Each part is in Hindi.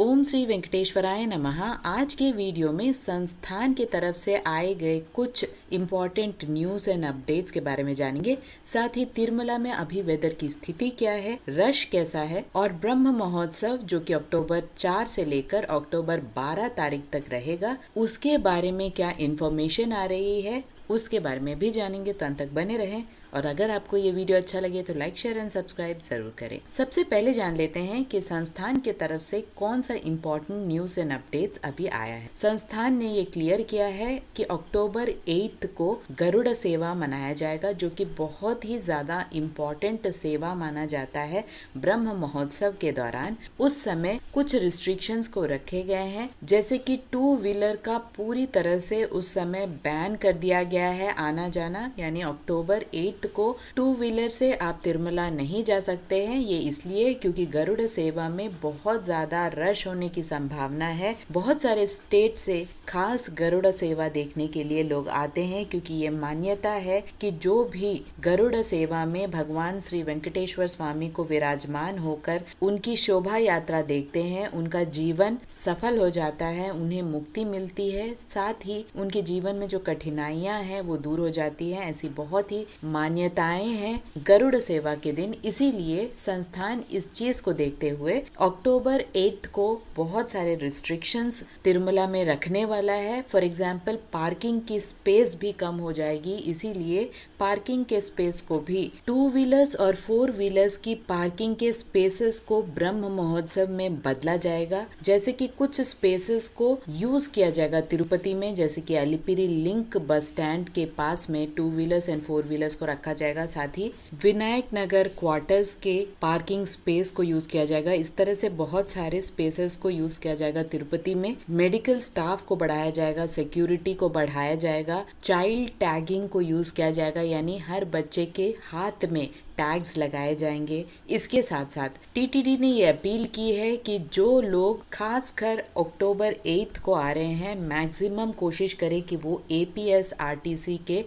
ओम श्री वेंकटेश्वराय नमः आज के वीडियो में संस्थान की तरफ से आए गए कुछ इम्पॉर्टेंट न्यूज़ एंड अपडेट्स के बारे में जानेंगे साथ ही तिरमला में अभी वेदर की स्थिति क्या है रश कैसा है और ब्रह्म महोत्सव जो कि अक्टूबर 4 से लेकर अक्टूबर 12 तारीख तक रहेगा उसके बारे में क्या इन्फॉर्मेशन आ रही है उसके बारे में भी जानेंगे तो अंत तक बने रहें और अगर आपको ये वीडियो अच्छा लगे तो लाइक शेयर एंड सब्सक्राइब जरूर करें सबसे पहले जान लेते हैं कि संस्थान के तरफ से कौन सा इम्पोर्टेंट न्यूज एंड अपडेट्स अभी आया है संस्थान ने ये क्लियर किया है कि अक्टूबर एट्थ को गरुड़ सेवा मनाया जाएगा जो कि बहुत ही ज्यादा इम्पोर्टेंट सेवा माना जाता है ब्रह्म महोत्सव के दौरान उस समय कुछ रिस्ट्रिक्शन को रखे गए हैं जैसे की टू व्हीलर का पूरी तरह से उस समय बैन कर दिया गया है आना जाना यानी अक्टूबर एट भक्त को टू व्हीलर से आप तिरुमला नहीं जा सकते हैं ये इसलिए क्योंकि गरुड़ सेवा में बहुत ज़्यादा रश होने की संभावना है बहुत सारे स्टेट से खास गरुड़ सेवा देखने के लिए लोग आते हैं क्योंकि ये मान्यता है कि जो भी गरुड़ सेवा में भगवान श्री वेंकटेश्वर स्वामी को विराजमान होकर उनकी शोभा यात्रा देखते हैं उनका जीवन सफल हो जाता है उन्हें मुक्ति मिलती है साथ ही उनके जीवन में जो कठिनाइयां हैं वो दूर हो जाती हैं ऐसी बहुत ही मान्य मान्यताएं हैं गरुड़ सेवा के दिन इसीलिए संस्थान इस चीज को देखते हुए अक्टूबर एट को बहुत सारे रिस्ट्रिक्शंस तिरुमला में रखने वाला है फॉर एग्जाम्पल पार्किंग की स्पेस भी कम हो जाएगी इसीलिए पार्किंग के स्पेस को भी टू व्हीलर्स और फोर व्हीलर्स की पार्किंग के स्पेसेस को ब्रह्म महोत्सव में बदला जाएगा जैसे कि कुछ स्पेसेस को यूज किया जाएगा तिरुपति में जैसे कि अलीपिरी लिंक बस स्टैंड के पास में two wheelers and four wheelers को रख रखा जाएगा साथ ही विनायक नगर क्वार्टर्स के पार्किंग स्पेस को यूज किया जाएगा इस तरह से बहुत सारे स्पेसेस को यूज किया जाएगा तिरुपति में मेडिकल स्टाफ को बढ़ाया जाएगा सिक्योरिटी को बढ़ाया जाएगा चाइल्ड टैगिंग को यूज किया जाएगा यानी हर बच्चे के हाथ में टैग्स लगाए जाएंगे इसके साथ साथ टीटीडी ने ये अपील की है कि जो लोग खासकर अक्टूबर एट्थ को आ रहे हैं मैक्सिमम कोशिश करें कि वो ए के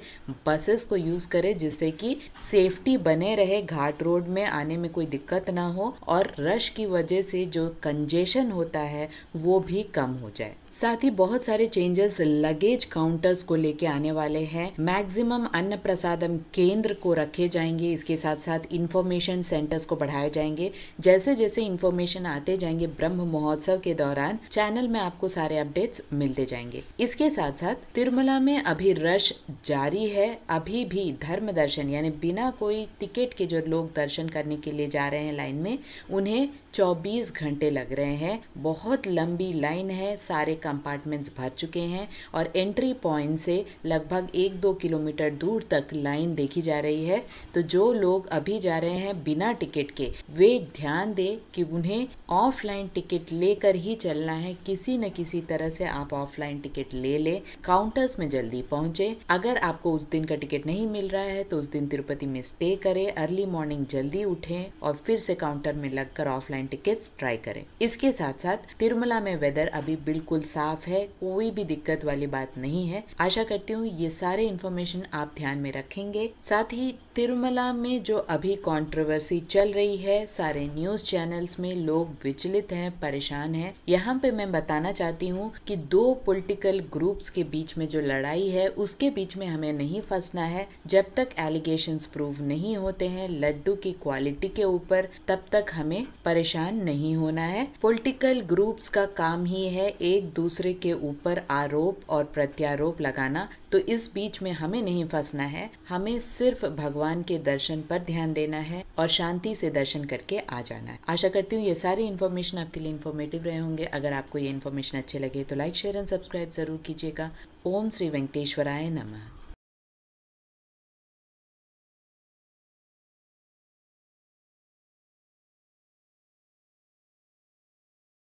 बसेस को यूज़ करें जिससे कि सेफ्टी बने रहे घाट रोड में आने में कोई दिक्कत ना हो और रश की वजह से जो कंजेशन होता है वो भी कम हो जाए साथ ही बहुत सारे चेंजेस लगेज काउंटर्स को लेके आने वाले हैं मैक्सिमम अन्न प्रसादम केंद्र को रखे जाएंगे इसके साथ साथ इंफॉर्मेशन सेंटर्स को बढ़ाए जाएंगे जैसे जैसे इन्फॉर्मेशन आते जाएंगे ब्रह्म महोत्सव के दौरान चैनल में आपको सारे अपडेट्स मिलते जाएंगे इसके साथ साथ तिरुमला में अभी रश जारी है अभी भी धर्म दर्शन यानी बिना कोई टिकट के जो लोग दर्शन करने के लिए जा रहे हैं लाइन में उन्हें 24 घंटे लग रहे हैं बहुत लंबी लाइन है सारे कंपार्टमेंट्स भर चुके हैं और एंट्री पॉइंट से लगभग एक दो किलोमीटर दूर तक लाइन देखी जा रही है तो जो लोग अभी जा रहे हैं बिना टिकट के वे ध्यान दें कि उन्हें ऑफलाइन टिकट लेकर ही चलना है किसी न किसी तरह से आप ऑफलाइन टिकट ले लें काउंटर्स में जल्दी पहुंचे अगर आपको उस दिन का टिकट नहीं मिल रहा है तो उस दिन तिरुपति में स्टे करें अर्ली मॉर्निंग जल्दी उठें और फिर से काउंटर में लगकर ऑफलाइन टिकट्स ट्राई करें इसके साथ साथ तिरुमला में वेदर अभी बिल्कुल साफ है कोई भी दिक्कत वाली बात नहीं है आशा करती हूँ ये सारे इन्फॉर्मेशन आप ध्यान में रखेंगे साथ ही तिरुमला में जो अभी कंट्रोवर्सी चल रही है सारे न्यूज चैनल्स में लोग विचलित हैं परेशान हैं यहाँ पे मैं बताना चाहती हूँ कि दो पॉलिटिकल ग्रुप्स के बीच में जो लड़ाई है उसके बीच में हमें नहीं फंसना है जब तक एलिगेशन प्रूव नहीं होते हैं लड्डू की क्वालिटी के ऊपर तब तक हमें परेशान नहीं होना है पॉलिटिकल ग्रुप्स का काम ही है एक दूसरे के ऊपर आरोप और प्रत्यारोप लगाना तो इस बीच में हमें नहीं फंसना है हमें सिर्फ भगवान के दर्शन पर ध्यान देना है और शांति से दर्शन करके आ जाना है आशा करती हूँ ये सारी इन्फॉर्मेशन आपके लिए इन्फॉर्मेटिव रहे होंगे अगर आपको ये इन्फॉर्मेशन अच्छे लगे तो लाइक शेयर एंड सब्सक्राइब जरूर कीजिएगा ओम श्री वेंकटेश्वराय नमः